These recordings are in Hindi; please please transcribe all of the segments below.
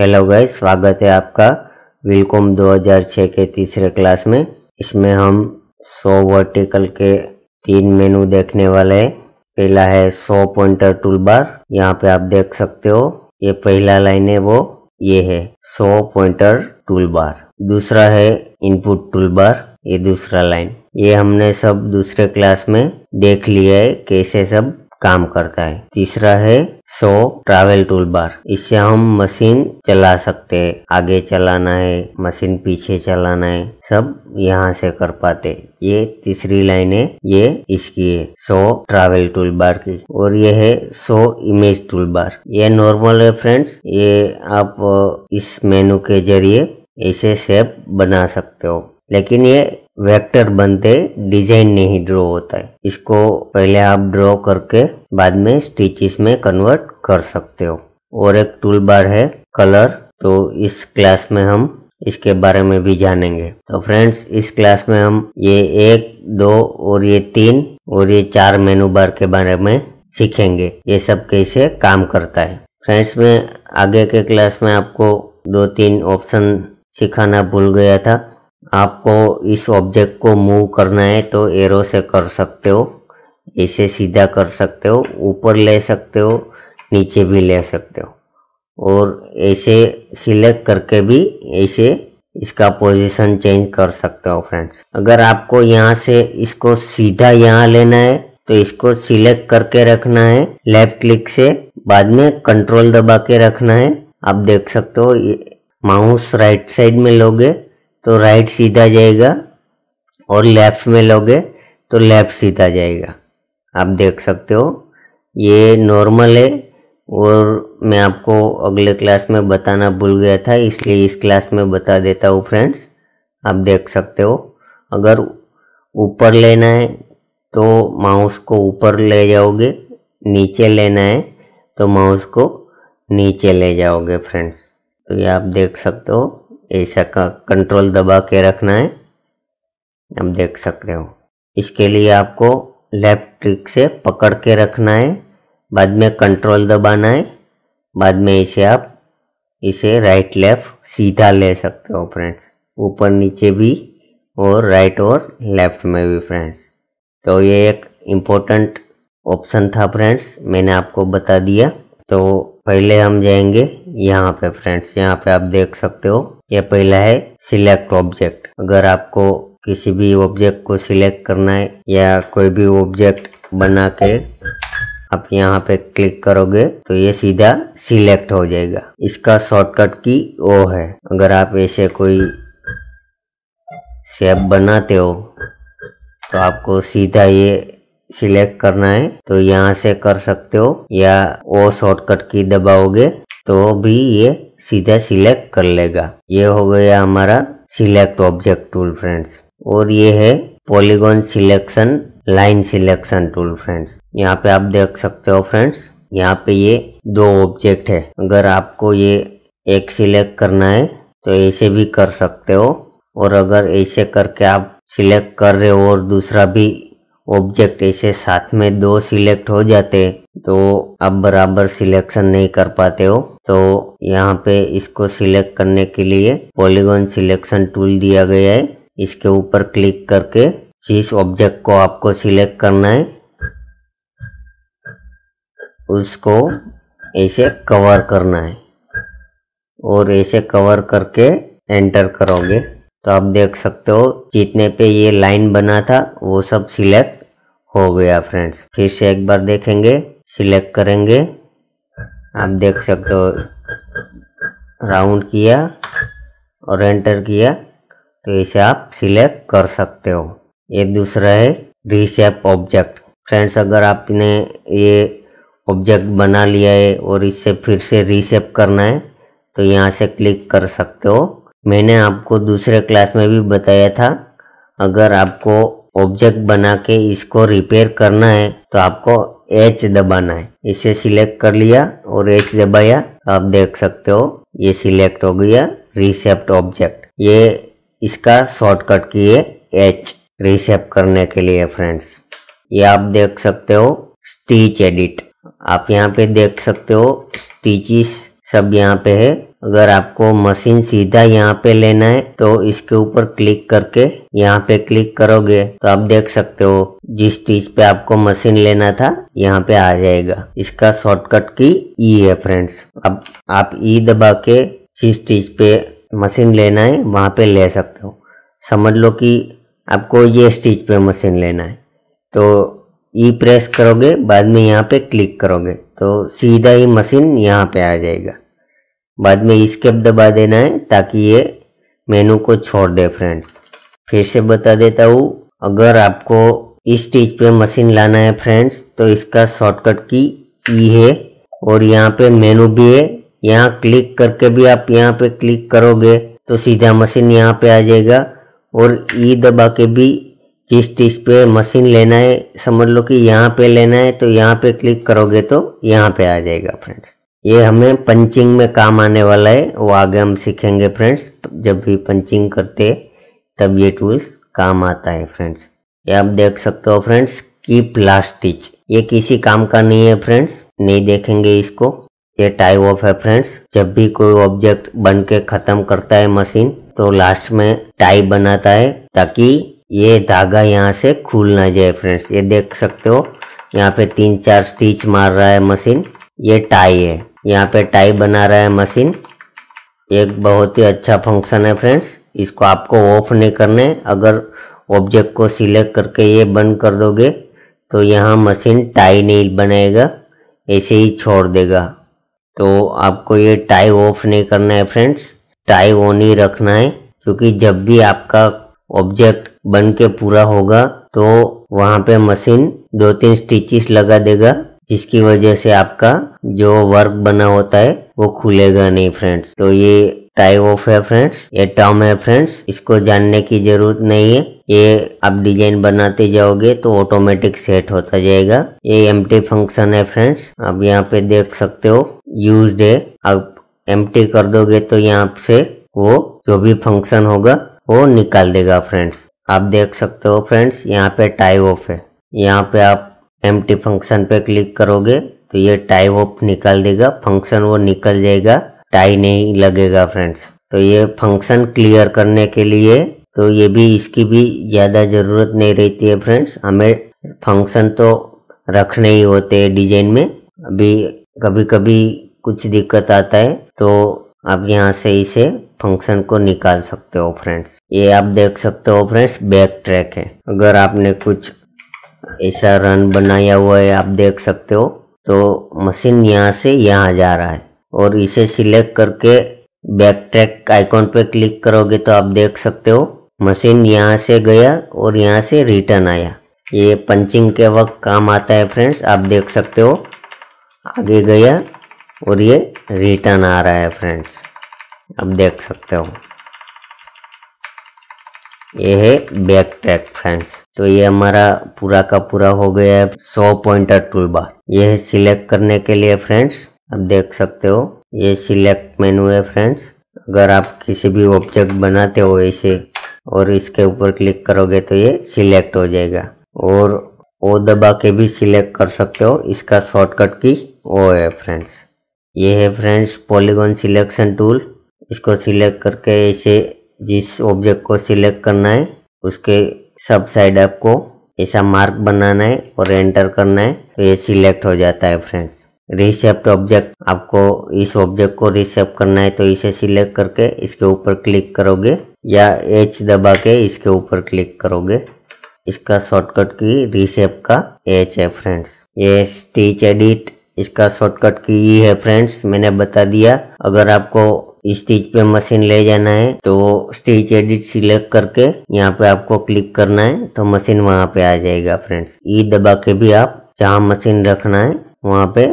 हेलो गाइस स्वागत है आपका विलकॉम 2006 के तीसरे क्लास में इसमें हम 100 वर्टिकल के तीन मेनू देखने वाले हैं पहला है 100 पॉइंटर टूल बार यहाँ पे आप देख सकते हो ये पहला लाइन है वो ये है 100 पॉइंटर टूल बार दूसरा है इनपुट टूल बार ये दूसरा लाइन ये हमने सब दूसरे क्लास में देख लिया है कैसे सब काम करता है तीसरा है सो ट्रैवल टूल बार इससे हम मशीन चला सकते हैं आगे चलाना है मशीन पीछे चलाना है सब यहाँ से कर पाते ये तीसरी लाइन है ये इसकी है सो ट्रैवल टूल बार की और ये है सो इमेज टूल बार ये नॉर्मल है फ्रेंड्स ये आप इस मेनू के जरिए इसे सेप बना सकते हो लेकिन ये वेक्टर बनते डिजाइन नहीं ड्रॉ होता है इसको पहले आप ड्रॉ करके बाद में स्टिचेस में कन्वर्ट कर सकते हो और एक टूल बार है कलर तो इस क्लास में हम इसके बारे में भी जानेंगे तो फ्रेंड्स इस क्लास में हम ये एक दो और ये तीन और ये चार मेनू बार के बारे में सीखेंगे ये सब कैसे काम करता है फ्रेंड्स में आगे के क्लास में आपको दो तीन ऑप्शन सिखाना भूल गया था आपको इस ऑब्जेक्ट को मूव करना है तो एरो से कर सकते हो इसे सीधा कर सकते हो ऊपर ले सकते हो नीचे भी ले सकते हो और ऐसे सिलेक्ट करके भी ऐसे इसका पोजीशन चेंज कर सकते हो फ्रेंड्स अगर आपको यहाँ से इसको सीधा यहाँ लेना है तो इसको सिलेक्ट करके रखना है लेफ्ट क्लिक से बाद में कंट्रोल दबा के रखना है आप देख सकते हो माउस राइट साइड में लोगे तो राइट सीधा जाएगा और लेफ्ट में लोगे तो लेफ्ट सीधा जाएगा आप देख सकते हो ये नॉर्मल है और मैं आपको अगले क्लास में बताना भूल गया था इसलिए इस क्लास में बता देता हूँ फ्रेंड्स आप देख सकते हो अगर ऊपर लेना है तो माउस को ऊपर ले जाओगे नीचे लेना है तो माउस को नीचे ले जाओगे फ्रेंड्स तो ये आप देख सकते हो ऐसा का कंट्रोल दबा के रखना है आप देख सकते हो इसके लिए आपको लेफ्ट ट्रिक से पकड़ के रखना है बाद में कंट्रोल दबाना है बाद में इसे आप इसे राइट लेफ्ट सीधा ले सकते हो फ्रेंड्स ऊपर नीचे भी और राइट और लेफ्ट में भी फ्रेंड्स तो ये एक इम्पोर्टेंट ऑप्शन था फ्रेंड्स मैंने आपको बता दिया तो पहले हम जाएंगे यहाँ पे फ्रेंड्स यहाँ पे आप देख सकते हो ये पहला है सिलेक्ट ऑब्जेक्ट अगर आपको किसी भी ऑब्जेक्ट को सिलेक्ट करना है या कोई भी ऑब्जेक्ट बना के आप यहाँ पे क्लिक करोगे तो ये सीधा सिलेक्ट हो जाएगा इसका शॉर्टकट की ओ है अगर आप ऐसे कोई शेप बनाते हो तो आपको सीधा ये सिलेक्ट करना है तो यहाँ से कर सकते हो या वो शॉर्टकट की दबाओगे तो भी ये सीधा सिलेक्ट कर लेगा ये हो गया हमारा सिलेक्ट ऑब्जेक्ट टूल फ्रेंड्स और ये है polygon selection line selection tool friends यहाँ पे आप देख सकते हो फ्रेंड्स यहाँ पे ये दो ऑब्जेक्ट है अगर आपको ये एक सिलेक्ट करना है तो ऐसे भी कर सकते हो और अगर ऐसे करके आप सिलेक्ट कर रहे हो और दूसरा भी ऑब्जेक्ट ऐसे साथ में दो सिलेक्ट हो जाते तो आप बराबर सिलेक्शन नहीं कर पाते हो तो यहाँ पे इसको सिलेक्ट करने के लिए पॉलीगॉन सिलेक्शन टूल दिया गया है इसके ऊपर क्लिक करके जिस ऑब्जेक्ट को आपको सिलेक्ट करना है उसको ऐसे कवर करना है और ऐसे कवर करके एंटर करोगे तो आप देख सकते हो जितने पे ये लाइन बना था वो सब सिलेक्ट हो गया फ्रेंड्स फिर से एक बार देखेंगे सिलेक्ट करेंगे आप देख सकते हो राउंड किया और एंटर किया तो इसे आप सिलेक्ट कर सकते हो ये दूसरा है रिसेप ऑब्जेक्ट फ्रेंड्स अगर आपने ये ऑब्जेक्ट बना लिया है और इसे फिर से रिसेप करना है तो यहाँ से क्लिक कर सकते हो मैंने आपको दूसरे क्लास में भी बताया था अगर आपको ऑब्जेक्ट बना के इसको रिपेयर करना है तो आपको एच दबाना है इसे सिलेक्ट कर लिया और एच दबाया तो आप देख सकते हो ये सिलेक्ट हो गया रिसेप्ट ऑब्जेक्ट ये इसका शॉर्टकट की है एच रिसेप्ट करने के लिए फ्रेंड्स ये आप देख सकते हो स्टीच एडिट आप यहाँ पे देख सकते हो स्टिचिस सब यहाँ पे है अगर आपको मशीन सीधा यहाँ पे लेना है तो इसके ऊपर क्लिक करके यहाँ पे क्लिक करोगे तो आप देख सकते हो जिस चीज पे आपको मशीन लेना था यहाँ पे आ जाएगा इसका शॉर्टकट की ई है फ्रेंड्स अब आप ई दबा के जिस चीज पे मशीन लेना है वहाँ पे ले सकते हो समझ लो कि आपको ये स्टीच पे मशीन लेना है तो ई प्रेस करोगे बाद में यहाँ पे क्लिक करोगे तो सीधा ही मशीन यहाँ पे आ जाएगा बाद में स्केप दबा देना है ताकि ये मेनू को छोड़ दे फ्रेंड्स फिर से बता देता हूँ अगर आपको इस स्टेज पे मशीन लाना है फ्रेंड्स तो इसका शॉर्टकट की ई e है और यहाँ पे मेनू भी है यहाँ क्लिक करके भी आप यहाँ पे क्लिक करोगे तो सीधा मशीन यहाँ पे आ जाएगा और ई e दबा के भी जिस स्टेज पे मशीन लेना है समझ लो कि यहाँ पे लेना है तो यहाँ पे क्लिक करोगे तो यहाँ पे आ जाएगा फ्रेंड्स ये हमें पंचिंग में काम आने वाला है वो आगे हम सीखेंगे फ्रेंड्स जब भी पंचिंग करते तब ये टूल्स काम आता है फ्रेंड्स ये आप देख सकते हो फ्रेंड्स की लास्ट स्टिच ये किसी काम का नहीं है फ्रेंड्स नहीं देखेंगे इसको ये टाइप ऑफ है फ्रेंड्स जब भी कोई ऑब्जेक्ट बन के खत्म करता है मशीन तो लास्ट में टाई बनाता है ताकि ये धागा यहाँ से खुल ना जाए फ्रेंड्स ये देख सकते हो यहाँ पे तीन चार स्टिच मार रहा है मशीन ये टाई है यहाँ पे टाइप बना रहा है मशीन एक बहुत ही अच्छा फंक्शन है फ्रेंड्स इसको आपको ऑफ नहीं करने अगर ऑब्जेक्ट को सिलेक्ट करके ये बंद कर दोगे तो यहाँ मशीन टाई नहीं बनाएगा ऐसे ही छोड़ देगा तो आपको ये टाई ऑफ नहीं करना है फ्रेंड्स टाई ऑन ही रखना है क्योंकि जब भी आपका ऑब्जेक्ट बन के पूरा होगा तो वहाँ पे मशीन दो तीन स्टिचेस लगा देगा जिसकी वजह से आपका जो वर्क बना होता है वो खुलेगा नहीं फ्रेंड्स तो ये टाइप ऑफ है फ्रेंड्स ये टर्म है फ्रेंड्स इसको जानने की जरूरत नहीं है ये आप डिजाइन बनाते जाओगे तो ऑटोमेटिक सेट होता जाएगा ये एम फंक्शन है फ्रेंड्स आप यहाँ पे देख सकते हो यूज है आप एम कर दोगे तो यहाँ से वो जो भी फंक्शन होगा वो निकाल देगा फ्रेंड्स आप देख सकते हो फ्रेंड्स यहाँ पे टाइप ऑफ है यहाँ पे आप एम फंक्शन पे क्लिक करोगे तो ये टाई वो निकाल देगा फंक्शन वो निकल जाएगा टाई नहीं लगेगा फ्रेंड्स तो ये फंक्शन क्लियर करने के लिए तो ये भी इसकी भी ज़्यादा ज़रूरत नहीं रहती है फ्रेंड्स हमें फंक्शन तो रखने ही होते हैं डिजाइन में अभी कभी कभी कुछ दिक्कत आता है तो आप यहाँ से इसे फंक्शन को निकाल सकते हो फ्रेंड्स ये आप देख सकते हो फ्रेंड्स बैक ट्रैक है अगर आपने कुछ ऐसा रन बनाया हुआ है आप देख सकते हो तो मशीन यहाँ से यहाँ जा रहा है और इसे सिलेक्ट करके बैक ट्रैक आइकॉन पे क्लिक करोगे तो आप देख सकते हो मशीन यहाँ से गया और यहाँ से रिटर्न आया ये पंचिंग के वक्त काम आता है फ्रेंड्स आप देख सकते हो आगे गया और ये रिटर्न आ रहा है फ्रेंड्स आप देख सकते हो ये है बैक ट्रैक फ्रेंड्स तो ये हमारा पूरा का पूरा हो गया है सौ पॉइंटर टूल बार ये सिलेक्ट करने के लिए फ्रेंड्स आप देख सकते हो ये सिलेक्ट मेनू है फ्रेंड्स अगर आप किसी भी ऑब्जेक्ट बनाते हो ऐसे और इसके ऊपर क्लिक करोगे तो ये सिलेक्ट हो जाएगा और ओ दबा के भी सिलेक्ट कर सकते हो इसका शॉर्टकट की ओ है फ्रेंड्स ये है फ्रेंड्स पॉलीगॉन सिलेक्शन टूल इसको सिलेक्ट करके ऐसे जिस ऑब्जेक्ट को सिलेक्ट करना है उसके सब साइड आपको ऐसा मार्क बनाना है और एंटर करना है तो ये सिलेक्ट हो जाता है फ्रेंड्स रिसेप्ट ऑब्जेक्ट आपको इस ऑब्जेक्ट को रिसेप्ट करना है तो इसे सिलेक्ट करके इसके ऊपर क्लिक करोगे या एच दबा के इसके ऊपर क्लिक करोगे इसका शॉर्टकट की रिसेप का एच है फ्रेंड्स ये स्टिच एडिट इसका शॉर्टकट की ही है फ्रेंड्स मैंने बता दिया अगर आपको स्टेज पे मशीन ले जाना है तो स्टेज एडिट सिलेक्ट करके यहाँ पे आपको क्लिक करना है तो मशीन वहाँ पे आ जाएगा फ्रेंड्स ई दबा के भी आप जहाँ मशीन रखना है वहाँ पे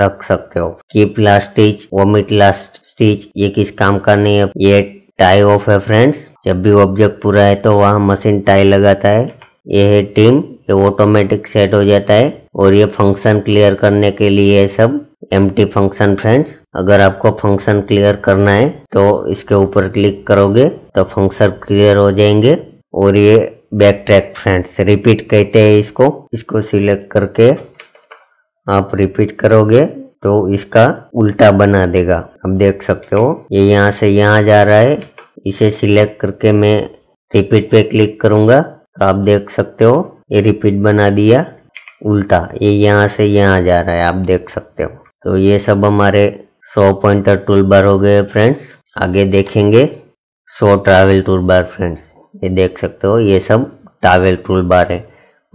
रख सकते हो keep last stage vomit last stitch ये किस काम का नहीं है ये टाई ऑफ है फ्रेंड्स जब भी ऑब्जेक्ट पूरा है तो वहाँ मशीन टाई लगाता है ये है टीम ये ऑटोमेटिक सेट हो जाता है और ये फंक्शन क्लियर करने के लिए सब एम फंक्शन फ्रेंड्स अगर आपको फंक्शन क्लियर करना है तो इसके ऊपर क्लिक करोगे तो फंक्शन क्लियर हो जाएंगे और ये बैक ट्रैक फ्रेंड्स रिपीट कहते हैं इसको इसको सिलेक्ट करके आप रिपीट करोगे तो इसका उल्टा बना देगा आप देख सकते हो ये यह यहाँ से यहाँ जा रहा है इसे सिलेक्ट करके मैं रिपीट पे क्लिक करूंगा तो आप देख सकते हो ये रिपीट बना दिया उल्टा ये यह यहाँ से यहाँ जा रहा है आप देख सकते हो तो ये सब हमारे 100 पॉइंटर टूल बार हो गए फ्रेंड्स आगे देखेंगे 100 ट्रैवल टूल बार फ्रेंड्स ये देख सकते हो ये सब ट्रैवल टूल बार है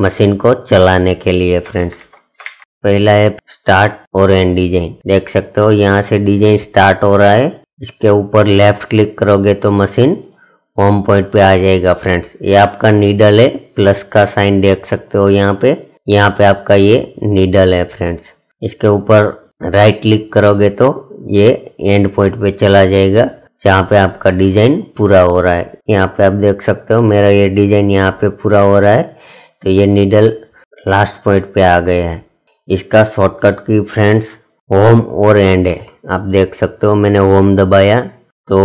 मशीन को चलाने के लिए फ्रेंड्स पहला है स्टार्ट और एंड डिजाइन देख सकते हो यहाँ से डिजाइन स्टार्ट हो रहा है इसके ऊपर लेफ्ट क्लिक करोगे तो मशीन होम पॉइंट पे आ जाएगा फ्रेंड्स ये आपका नीडल है प्लस का साइन देख सकते हो यहाँ पे यहाँ पे आपका ये नीडल है फ्रेंड्स इसके ऊपर राइट क्लिक करोगे तो ये एंड पॉइंट पे चला जाएगा जहाँ पे आपका डिजाइन पूरा हो रहा है यहाँ पे आप देख सकते हो मेरा ये डिजाइन यहाँ पे पूरा हो रहा है तो ये नीडल लास्ट पॉइंट पे आ गया है इसका शॉर्टकट की फ्रेंड्स होम और एंड है आप देख सकते हो मैंने होम दबाया तो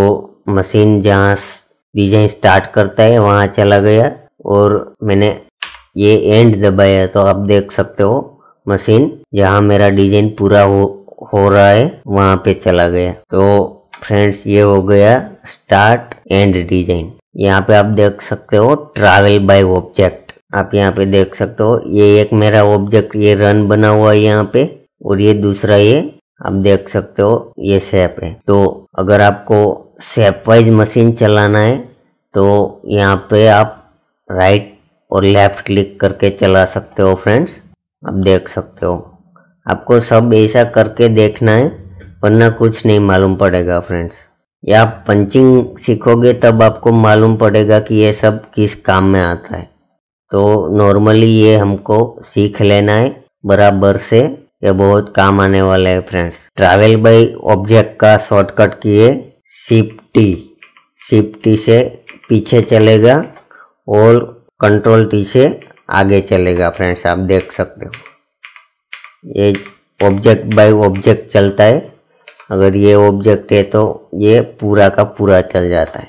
मशीन जहाँ डिजाइन स्टार्ट करता है वहाँ चला गया और मैंने ये एंड दबाया तो आप देख सकते हो मशीन जहाँ मेरा डिजाइन पूरा हो हो रहा है वहाँ पे चला गया तो फ्रेंड्स ये हो गया स्टार्ट एंड डिजाइन यहाँ पे आप देख सकते हो ट्रैवल बाय ऑब्जेक्ट आप यहाँ पे देख सकते हो ये एक मेरा ऑब्जेक्ट ये रन बना हुआ है यहाँ पे और ये दूसरा ये आप देख सकते हो ये सेप है तो अगर आपको सेप वाइज मशीन चलाना है तो यहाँ पे आप राइट और लेफ्ट क्लिक करके चला सकते हो फ्रेंड्स आप देख सकते हो आपको सब ऐसा करके देखना है वरना कुछ नहीं मालूम पड़ेगा फ्रेंड्स या आप पंचिंग सीखोगे तब आपको मालूम पड़ेगा कि ये सब किस काम में आता है तो नॉर्मली ये हमको सीख लेना है बराबर से ये बहुत काम आने वाला है फ्रेंड्स ट्रैवल बाय ऑब्जेक्ट का शॉर्टकट किए सिफ्टी सिफ्टी से पीछे चलेगा और कंट्रोल टी से आगे चलेगा फ्रेंड्स आप देख सकते हो ये ऑब्जेक्ट बाय ऑब्जेक्ट चलता है अगर ये ऑब्जेक्ट है तो ये पूरा का पूरा चल जाता है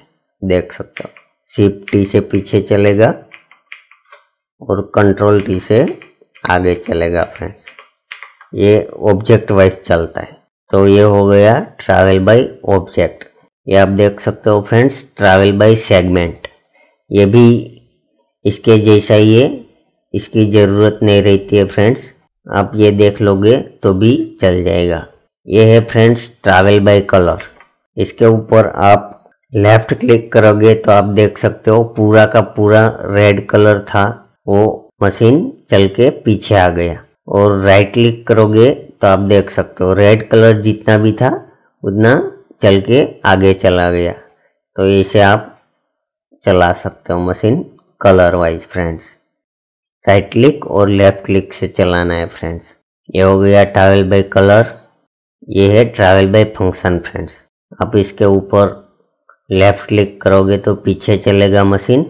देख सकते हो शिप टी से पीछे चलेगा और कंट्रोल टी से आगे चलेगा फ्रेंड्स ये ऑब्जेक्ट वाइज चलता है तो ये हो गया ट्रैवल बाय ऑब्जेक्ट ये आप देख सकते हो फ्रेंड्स ट्रैवल बाय सेगमेंट ये भी इसके जैसा ही है इसकी ज़रूरत नहीं रहती है फ्रेंड्स आप ये देख लोगे तो भी चल जाएगा ये है फ्रेंड्स ट्रैवल बाय कलर इसके ऊपर आप लेफ्ट क्लिक करोगे तो आप देख सकते हो पूरा का पूरा रेड कलर था वो मशीन चल के पीछे आ गया और राइट क्लिक करोगे तो आप देख सकते हो रेड कलर जितना भी था उतना चल के आगे चला गया तो इसे आप चला सकते हो machine colour wise friends right click और लेफ्ट क्लिक से चलाना है फ्रेंड्स ये हो गया ट्रैवल बाय कलर ये है ट्रैवल बाय फंक्शन फ्रेंड्स आप इसके ऊपर लेफ्ट क्लिक करोगे तो पीछे चलेगा मशीन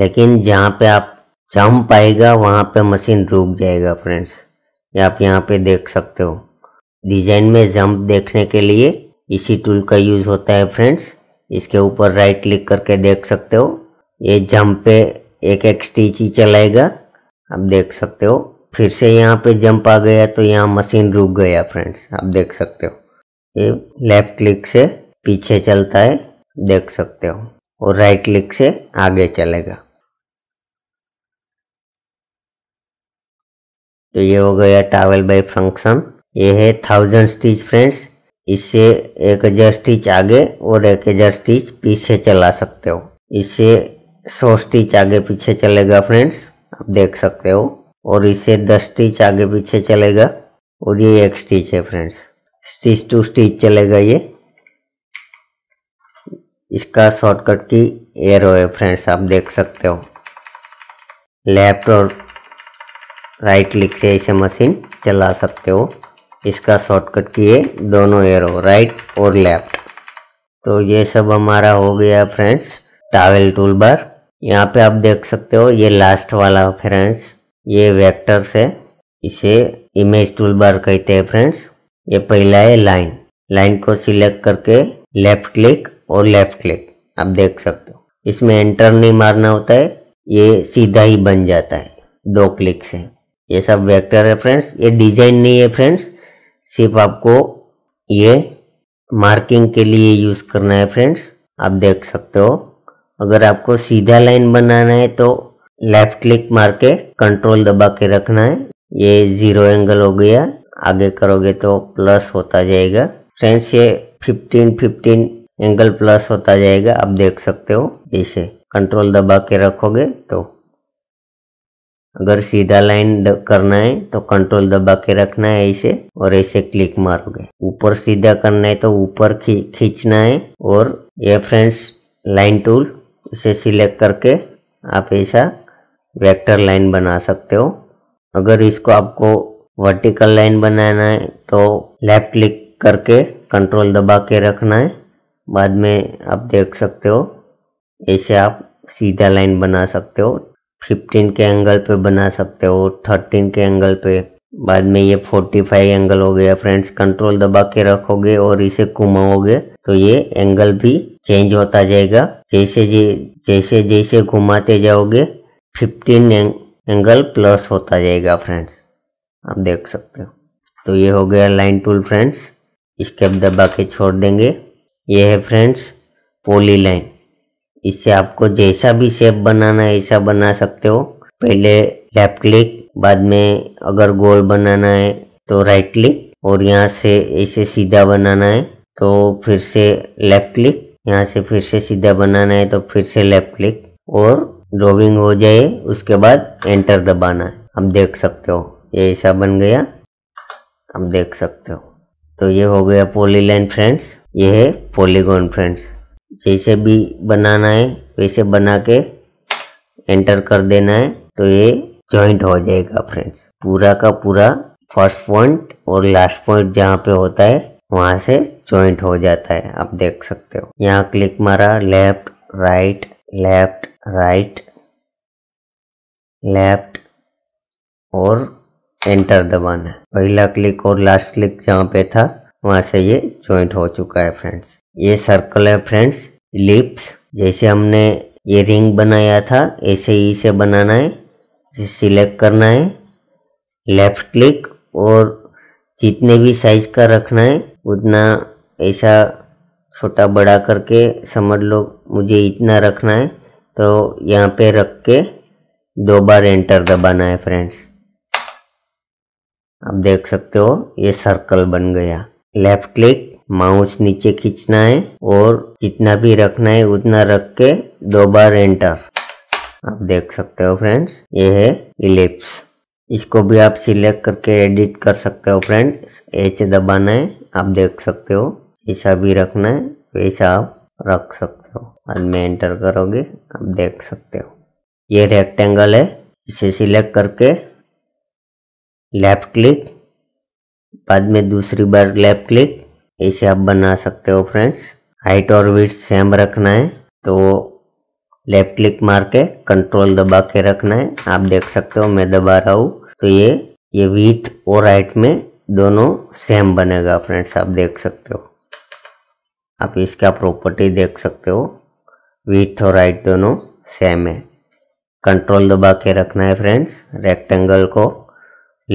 लेकिन जहाँ पे आप जम पाएगा वहाँ पे मशीन रुक जाएगा फ्रेंड्स ये आप यहाँ पे देख सकते हो डिजाइन में जंप देखने के लिए इसी टूल का यूज होता है फ्रेंड्स इसके ऊपर राइट क्लिक करके देख सकते हो ये जंप पे एक एक स्टीच ही चलाएगा आप देख सकते हो फिर से यहाँ पे जंप आ गया तो यहाँ मशीन रुक गया फ्रेंड्स आप देख सकते हो ये लेफ्ट क्लिक से पीछे चलता है देख सकते हो और राइट क्लिक से आगे चलेगा तो ये हो गया टावल बाय फंक्शन ये है थाउजेंड स्टिच फ्रेंड्स इससे एक हजार स्टिच आगे और एक हजार स्टिच पीछे चला सकते हो इससे सौ स्टिच आगे पीछे चलेगा फ्रेंड्स आप देख सकते हो और इसे दस स्टिच आगे पीछे चलेगा और ये एक स्टिच है फ्रेंड्स स्टिच टू स्टिच चलेगा ये इसका शॉर्टकट की एरो है फ्रेंड्स आप देख सकते हो लेफ्ट और राइट क्लिक से इसे मशीन चला सकते हो इसका शॉर्टकट की है दोनों एरो राइट और लेफ्ट तो ये सब हमारा हो गया फ्रेंड्स टावेल टूल बार यहाँ पे आप देख सकते हो ये लास्ट वाला फ्रेंड्स ये वेक्टर्स है इसे इमेज टूल बार कहते हैं फ्रेंड्स ये पहला है लाइन लाइन को सिलेक्ट करके लेफ्ट क्लिक और लेफ्ट क्लिक आप देख सकते हो इसमें एंटर नहीं मारना होता है ये सीधा ही बन जाता है दो क्लिक से ये सब वेक्टर है फ्रेंड्स ये डिजाइन नहीं है फ्रेंड्स सिर्फ आपको ये मार्किंग के लिए यूज करना है फ्रेंड्स आप देख सकते हो अगर आपको सीधा लाइन बनाना है तो लेफ्ट क्लिक मार के कंट्रोल दबा के रखना है ये जीरो एंगल हो गया आगे करोगे तो प्लस होता जाएगा फ्रेंड्स ये 15 15 एंगल प्लस होता जाएगा आप देख सकते हो इसे कंट्रोल दबा के रखोगे तो अगर सीधा लाइन करना है तो कंट्रोल दबा के रखना है इसे और ऐसे क्लिक मारोगे ऊपर सीधा करना है तो ऊपर खींचना है और ये फ्रेंड्स लाइन टूल उसे सिलेक्ट करके आप ऐसा वेक्टर लाइन बना सकते हो अगर इसको आपको वर्टिकल लाइन बनाना है तो लेफ्ट क्लिक करके कंट्रोल दबा के रखना है बाद में आप देख सकते हो ऐसे आप सीधा लाइन बना सकते हो 15 के एंगल पे बना सकते हो 13 के एंगल पे बाद में ये 45 एंगल हो गया फ्रेंड्स कंट्रोल दबा के रखोगे और इसे घुमाओगे तो ये एंगल भी चेंज होता जाएगा जैसे जैसे जैसे घुमाते जाओगे 15 एंगल प्लस होता जाएगा फ्रेंड्स आप देख सकते हो तो ये हो गया लाइन टूल फ्रेंड्स इसके अब दबा के छोड़ देंगे ये है फ्रेंड्स पोली लाइन इससे आपको जैसा भी शेप बनाना है ऐसा बना सकते हो पहले लेफ्ट क्लिक बाद में अगर गोल बनाना है तो राइट क्लिक और यहाँ से ऐसे सीधा बनाना है तो फिर से लेफ्ट क्लिक यहाँ से फिर से सीधा बनाना है तो फिर से लेफ्ट क्लिक और ड्रॉविंग हो जाए उसके बाद एंटर दबाना है आप देख सकते हो ये ऐसा बन गया अब देख सकते हो तो ये हो गया पोलीलाइन फ्रेंड्स ये है पोलीगोन फ्रेंड्स जैसे भी बनाना है वैसे बना के एंटर कर देना है तो ये ज्वाइंट हो जाएगा फ्रेंड्स पूरा का पूरा फर्स्ट पॉइंट और लास्ट पॉइंट जहाँ पे होता है वहां से ज्वाइंट हो जाता है आप देख सकते हो यहाँ क्लिक मारा left right left right left और एंटर दबाना है पहला क्लिक और लास्ट क्लिक जहाँ पे था वहां से ये ज्वाइंट हो चुका है फ्रेंड्स ये सर्कल है फ्रेंड्स लिप्स जैसे हमने ये रिंग बनाया था ऐसे ही इसे बनाना है सिलेक्ट करना है लेफ्ट क्लिक और जितने भी साइज का रखना है उतना ऐसा छोटा बड़ा करके समझ लो मुझे इतना रखना है तो यहाँ पे रख के दो बार एंटर दबाना है फ्रेंड्स आप देख सकते हो ये सर्कल बन गया लेफ्ट क्लिक माउस नीचे खींचना है और जितना भी रखना है उतना रख के दो बार एंटर आप देख सकते हो फ्रेंड्स ये है इलिप्स इसको भी आप सिलेक्ट करके एडिट कर सकते हो फ्रेंड्स एच दबाना है आप देख सकते हो ऐसा भी रखना है वैसा आप रख सकते हो बाद में एंटर करोगे आप देख सकते हो ये रेक्टेंगल है इसे सिलेक्ट करके लेफ्ट क्लिक बाद में दूसरी बार लेफ्ट क्लिक ऐसे आप बना सकते हो फ्रेंड्स हाइट और विथ सेम रखना है तो लेफ्ट क्लिक मार के कंट्रोल दबा के रखना है आप देख सकते हो मैं दबा रहा हूँ तो ये ये विथ और राइट में दोनों सेम बनेगा फ्रेंड्स आप देख सकते हो आप इसका प्रॉपर्टी देख सकते हो विथ और राइट दोनों सेम है कंट्रोल दबा के रखना है फ्रेंड्स रेक्टेंगल को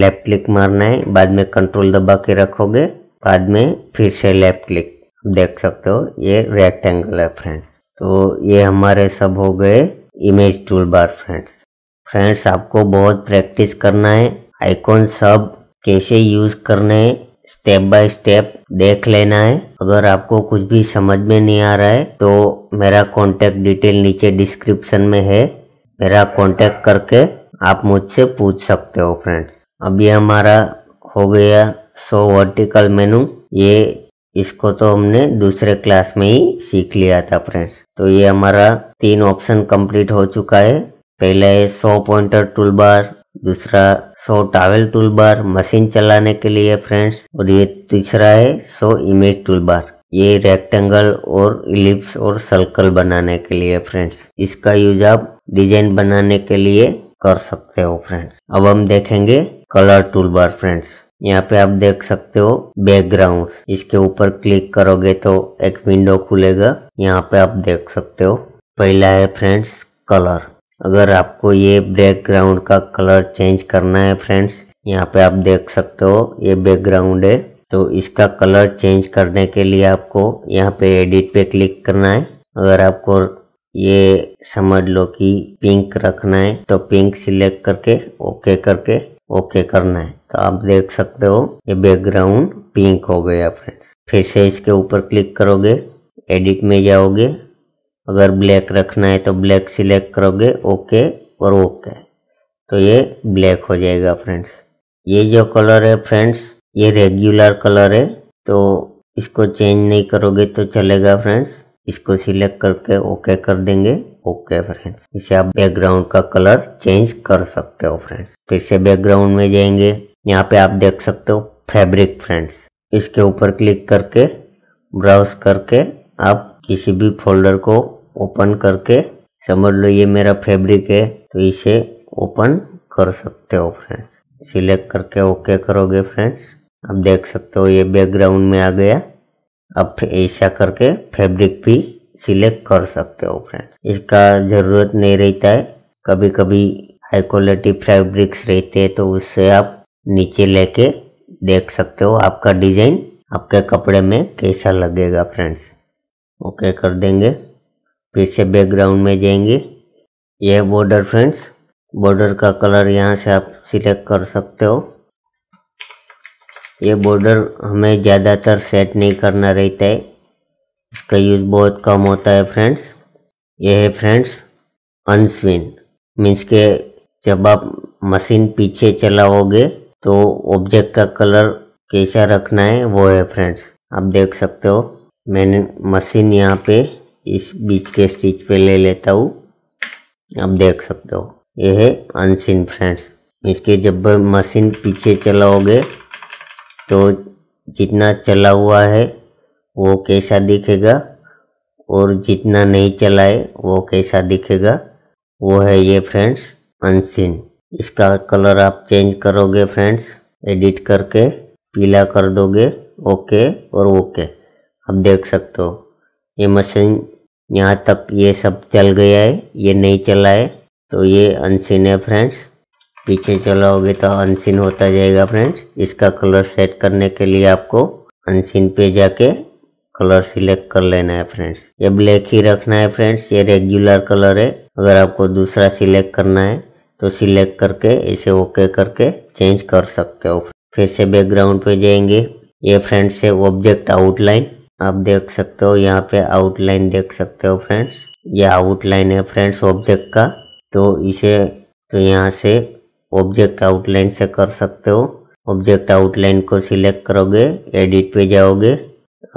लेफ्ट क्लिक मारना है बाद में कंट्रोल दबा के रखोगे बाद में फिर से लेफ्ट क्लिक देख सकते हो ये रेक्टेंगल है फ्रेंड्स तो ये हमारे सब हो गए image tool bar friends friends आपको बहुत प्रैक्टिस करना है आइकॉन सब कैसे यूज करने है स्टेप बाय स्टेप देख लेना है अगर आपको कुछ भी समझ में नहीं आ रहा है तो मेरा कॉन्टेक्ट डिटेल नीचे डिस्क्रिप्शन में है मेरा कॉन्टेक्ट करके आप मुझसे पूछ सकते हो फ्रेंड्स अभी हमारा हो गया सो वर्टिकल मेनू ये इसको तो हमने दूसरे क्लास में ही सीख लिया था फ्रेंड्स तो ये हमारा तीन ऑप्शन कंप्लीट हो चुका है पहला है सो पॉइंटर टूल बार दूसरा so travel tool bar machine चलाने के लिए फ्रेंड्स और ये तीसरा है सो इमेज टूल बार ये रेक्टेंगल और इलिप्स और सर्कल बनाने के लिए फ्रेंड्स इसका यूज आप डिजाइन बनाने के लिए कर सकते हो फ्रेंड्स अब हम देखेंगे कलर टूल बार फ्रेंड्स यहाँ पे आप देख सकते हो बैकग्राउंड इसके ऊपर क्लिक करोगे तो एक विंडो खुलेगा यहाँ पे आप देख सकते हो पहला है फ्रेंड्स कलर अगर आपको ये बैकग्राउंड का कलर चेंज करना है फ्रेंड्स यहाँ पे आप देख सकते हो ये बैकग्राउंड है तो इसका कलर चेंज करने के लिए आपको यहाँ पे एडिट पे क्लिक करना है अगर आपको ये समझ लो कि पिंक रखना है तो पिंक सिलेक्ट करके ओके करके ओके करना है तो आप देख सकते हो ये बैकग्राउंड पिंक हो गया फ्रेंड्स फिर से इसके ऊपर क्लिक करोगे एडिट में जाओगे अगर ब्लैक रखना है तो ब्लैक सिलेक्ट करोगे ओके और ओके तो ये ब्लैक हो जाएगा फ्रेंड्स ये जो कलर है फ्रेंड्स ये रेगुलर कलर है तो इसको चेंज नहीं करोगे तो चलेगा फ्रेंड्स इसको सिलेक्ट करके ओके कर देंगे ओके फ्रेंड्स इसे आप बैकग्राउंड का कलर चेंज कर सकते हो फ्रेंड्स फिर से बैकग्राउंड में जाएंगे यहाँ पे आप देख सकते हो फैब्रिक फ्रेंड्स इसके ऊपर क्लिक करके ब्राउज करके आप किसी भी फोल्डर को ओपन करके समझ लो ये मेरा फैब्रिक है तो इसे ओपन कर सकते हो फ्रेंड्स सिलेक्ट करके ओके करोगे फ्रेंड्स आप देख सकते हो ये बैकग्राउंड में आ गया आप ऐसा करके फैब्रिक भी सिलेक्ट कर सकते हो फ्रेंड्स इसका ज़रूरत नहीं रहता है कभी कभी हाई क्वालिटी फैब्रिक्स रहते हैं तो उससे आप नीचे लेके देख सकते हो आपका डिज़ाइन आपके कपड़े में कैसा लगेगा फ्रेंड्स ओके कर देंगे फिर से बैकग्राउंड में जाएंगे यह बॉर्डर फ्रेंड्स बॉर्डर का कलर यहाँ से आप सिलेक्ट कर सकते हो ये बॉर्डर हमें ज़्यादातर सेट नहीं करना रहता है इसका यूज़ बहुत कम होता है फ्रेंड्स ये है फ्रेंड्स अनस्विन मीन्स के जब आप मशीन पीछे चलाओगे तो ऑब्जेक्ट का कलर कैसा रखना है वो है फ्रेंड्स आप देख सकते हो मैंने मशीन यहाँ पे इस बीच के स्टिच पे ले लेता हूँ आप देख सकते हो ये है अनसिन फ्रेंड्स इसके जब मशीन पीछे चलाओगे तो जितना चला हुआ है वो कैसा दिखेगा और जितना नहीं चला है वो कैसा दिखेगा वो है ये फ्रेंड्स अनसीन इसका कलर आप चेंज करोगे फ्रेंड्स एडिट करके पीला कर दोगे ओके और ओके आप देख सकते हो ये मशीन यहाँ तक ये सब चल गया है ये नहीं चला है तो ये अनसीन है फ्रेंड्स पीछे चलाओगे तो अनसिन होता जाएगा फ्रेंड्स इसका कलर सेट करने के लिए आपको अनसिन पे जाके कलर सिलेक्ट कर लेना है फ्रेंड्स ये ब्लैक ही रखना है फ्रेंड्स ये रेगुलर कलर है अगर आपको दूसरा सिलेक्ट करना है तो सिलेक्ट करके इसे ओके करके चेंज कर सकते हो फिर से बैकग्राउंड पे जाएंगे ये फ्रेंड्स है ऑब्जेक्ट आउटलाइन आप देख सकते हो यहाँ पे आउटलाइन देख सकते हो फ्रेंड्स ये आउटलाइन है फ्रेंड्स ऑब्जेक्ट का तो इसे तो यहाँ से ऑब्जेक्ट आउटलाइन से कर सकते हो ऑब्जेक्ट आउटलाइन को सिलेक्ट करोगे एडिट पे जाओगे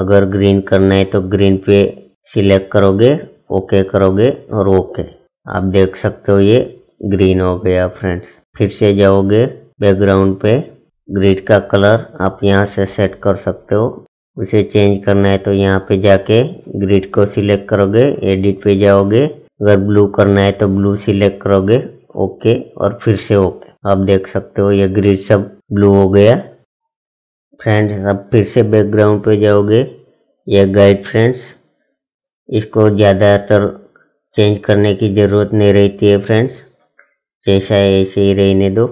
अगर ग्रीन करना है तो ग्रीन पे सिलेक्ट करोगे ओके करोगे और ओके आप देख सकते हो ये ग्रीन हो गया फ्रेंड्स फिर से जाओगे बैकग्राउंड पे ग्रिड का कलर आप यहाँ से सेट कर सकते हो उसे चेंज करना है तो यहाँ पे जाके ग्रिड को सिलेक्ट करोगे एडिट पे जाओगे अगर ब्लू करना है तो ब्लू सिलेक्ट करोगे ओके और फिर से ओके आप देख सकते हो ये ग्रिड सब ब्लू हो गया फ्रेंड्स अब फिर से बैकग्राउंड पे जाओगे ये गाइड फ्रेंड्स इसको ज़्यादातर चेंज करने की ज़रूरत नहीं रहती है फ्रेंड्स जैसा है ऐसे ही रहने दो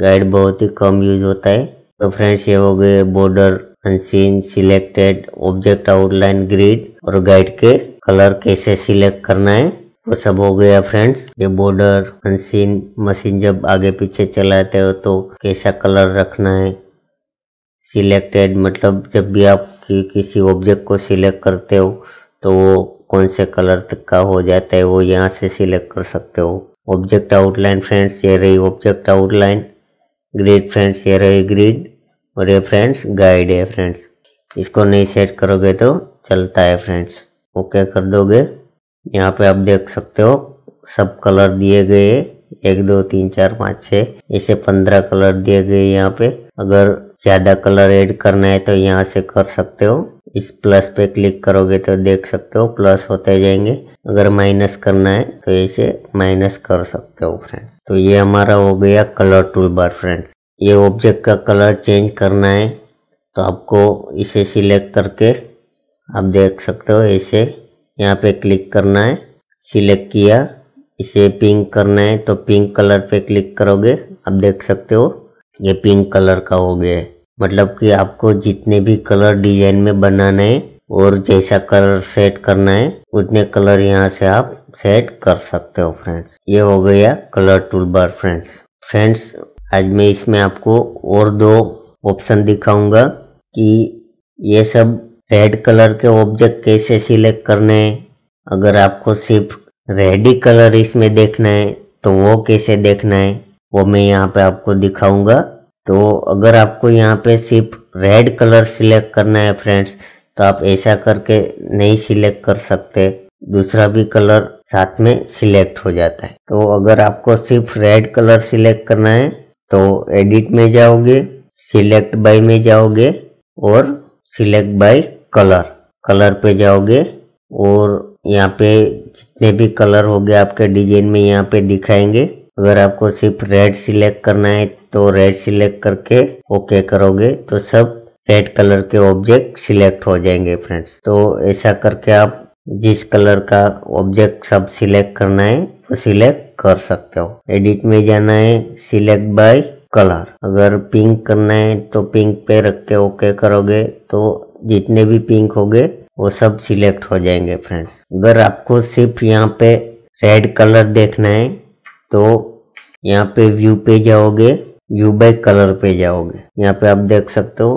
गाइड बहुत ही कम यूज होता है तो फ्रेंड्स ये हो गए border unseen selected object outline grid और गाइड के कलर कैसे सिलेक्ट करना है वो सब हो गया फ्रेंड्स ये बॉर्डर अनसीन मशीन जब आगे पीछे चलाते हो तो कैसा कलर रखना है सिलेक्टेड मतलब जब भी आप कि किसी ऑब्जेक्ट को सिलेक्ट करते हो तो वो कौन से कलर तक का हो जाता है वो यहाँ से सिलेक्ट कर सकते हो ऑब्जेक्ट आउटलाइन फ्रेंड्स ये रही ऑब्जेक्ट आउटलाइन ग्रिड फ्रेंड्स ये रही ग्रिड और ये फ्रेंड्स गाइड है फ्रेंड्स इसको नहीं सेट करोगे तो चलता है फ्रेंड्स ओके कर दोगे यहाँ पे आप देख सकते हो सब कलर दिए गए एक दो तीन चार पाँच छ ऐसे पंद्रह कलर दिए गए यहाँ पे अगर ज्यादा कलर ऐड करना है तो यहाँ से कर सकते हो इस प्लस पे क्लिक करोगे तो देख सकते हो प्लस होते जाएंगे अगर माइनस करना है तो ऐसे माइनस कर सकते हो फ्रेंड्स तो ये हमारा हो गया कलर टूल बार फ्रेंड्स ये ऑब्जेक्ट का कलर चेंज करना है तो आपको इसे सिलेक्ट करके आप देख सकते हो ऐसे यहाँ पे क्लिक करना है सिलेक्ट किया इसे पिंक करना है तो पिंक कलर पे क्लिक करोगे आप देख सकते हो ये पिंक कलर का हो गया है मतलब कि आपको जितने भी कलर डिजाइन में बनाना है और जैसा कलर सेट करना है उतने कलर यहाँ से आप सेट कर सकते हो फ्रेंड्स ये हो गया colour tool bar friends friends आज मैं इसमें आपको और दो ऑप्शन दिखाऊंगा कि ये सब रेड कलर के ऑब्जेक्ट कैसे सिलेक्ट करने हैं अगर आपको सिर्फ रेडी कलर इसमें देखना है तो वो कैसे देखना है वो मैं यहाँ पे आपको दिखाऊंगा तो अगर आपको यहाँ पे सिर्फ रेड कलर सिलेक्ट करना है फ्रेंड्स तो आप ऐसा करके नहीं सिलेक्ट कर सकते दूसरा भी कलर साथ में सिलेक्ट हो जाता है तो अगर आपको सिर्फ रेड कलर सिलेक्ट करना है तो एडिट में जाओगे सिलेक्ट बाय में जाओगे और सिलेक्ट बाय कलर कलर पे जाओगे और यहाँ पे जितने भी कलर हो गए आपके डिजाइन में यहाँ पे दिखाएंगे अगर आपको सिर्फ रेड सिलेक्ट करना है तो रेड सिलेक्ट करके ओके करोगे तो सब रेड कलर के ऑब्जेक्ट सिलेक्ट हो जाएंगे फ्रेंड्स तो ऐसा करके आप जिस कलर का ऑब्जेक्ट सब सिलेक्ट करना है वो सिलेक्ट कर सकते हो एडिट में जाना है सिलेक्ट बाय कलर अगर पिंक करना है तो पिंक पे रख के ओके करोगे तो जितने भी पिंक होंगे वो सब सिलेक्ट हो जाएंगे फ्रेंड्स अगर आपको सिर्फ यहाँ पे रेड कलर देखना है तो यहाँ पे व्यू पे जाओगे व्यू बाय कलर पे जाओगे यहाँ पे आप देख सकते हो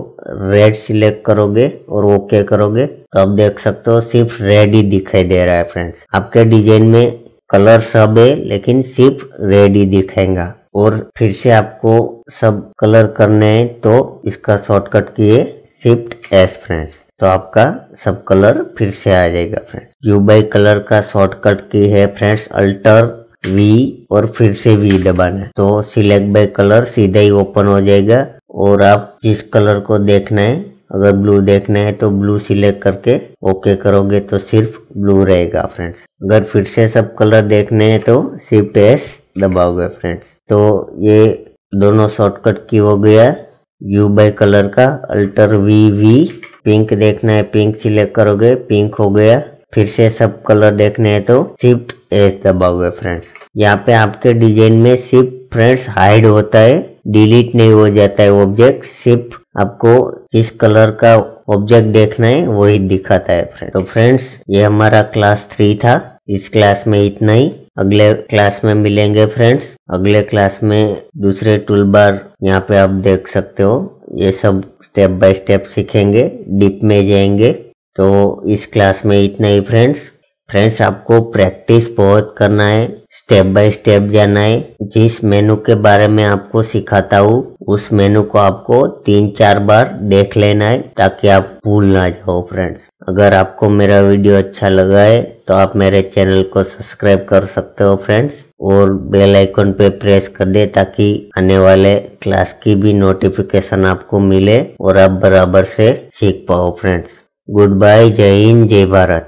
रेड सिलेक्ट करोगे और ओके करोगे तो आप देख सकते हो सिर्फ रेड ही दिखाई दे रहा है फ्रेंड्स आपके डिजाइन में कलर सब है लेकिन सिर्फ रेड ही दिखाएगा और फिर से आपको सब कलर करने हैं तो इसका शॉर्टकट की है शिफ्ट एस फ्रेंड्स तो आपका सब कलर फिर से आ जाएगा फ्रेंड्स यू बाई कलर का शॉर्टकट की है फ्रेंड्स अल्टर वी और फिर से वी दबाना है तो सिलेक्ट बाय कलर सीधा ही ओपन हो जाएगा और आप जिस कलर को देखना है अगर ब्लू देखना है तो ब्लू सिलेक्ट करके ओके करोगे तो सिर्फ ब्लू रहेगा फ्रेंड्स अगर फिर से सब कलर देखने हैं तो शिफ्ट एस दबाओगे फ्रेंड्स तो ये दोनों शॉर्टकट की हो गया यू बाई कलर का अल्टर वी वी पिंक देखना है पिंक सिलेक्ट करोगे पिंक हो गया फिर से सब कलर देखने हैं तो शिफ्ट एस दबाओगे फ्रेंड्स यहाँ पे आपके डिजाइन में शिफ्ट फ्रेंड्स हाइड होता है डिलीट नहीं हो जाता है ऑब्जेक्ट शिफ्ट आपको जिस कलर का ऑब्जेक्ट देखना है वही दिखाता है फ्रेंड तो फ्रेंड्स ये हमारा क्लास थ्री था इस क्लास में इतना ही अगले क्लास में मिलेंगे फ्रेंड्स अगले क्लास में दूसरे टूल बार यहाँ पे आप देख सकते हो ये सब स्टेप बाय स्टेप सीखेंगे डीप में जाएंगे तो इस क्लास में इतना ही फ्रेंड्स फ्रेंड्स आपको प्रैक्टिस बहुत करना है स्टेप बाय स्टेप जाना है जिस मेनू के बारे में आपको सिखाता हूँ उस मेनू को आपको तीन चार बार देख लेना है ताकि आप भूल ना जाओ फ्रेंड्स अगर आपको मेरा वीडियो अच्छा लगा है तो आप मेरे चैनल को सब्सक्राइब कर सकते हो फ्रेंड्स और बेल आइकन पे प्रेस कर दे ताकि आने वाले क्लास की भी नोटिफिकेशन आपको मिले और आप बराबर से सीख पाओ फ्रेंड्स गुड बाय जय हिंद जय भारत